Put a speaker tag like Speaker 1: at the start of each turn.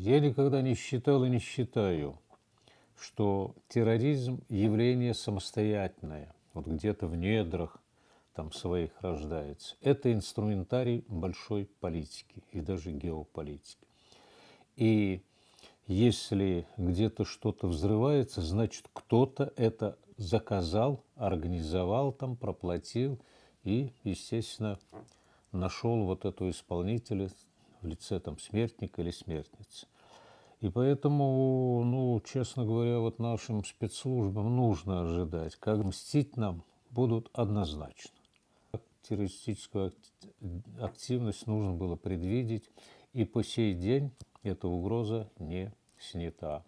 Speaker 1: Я никогда не считал и не считаю, что терроризм – явление самостоятельное, вот где-то в недрах там своих рождается. Это инструментарий большой политики и даже геополитики. И если где-то что-то взрывается, значит, кто-то это заказал, организовал там, проплатил и, естественно, нашел вот эту исполнителя, в лице там смертника или смертницы. И поэтому, ну, честно говоря, вот нашим спецслужбам нужно ожидать, как мстить нам будут однозначно. Террористическую активность нужно было предвидеть, и по сей день
Speaker 2: эта угроза не снята.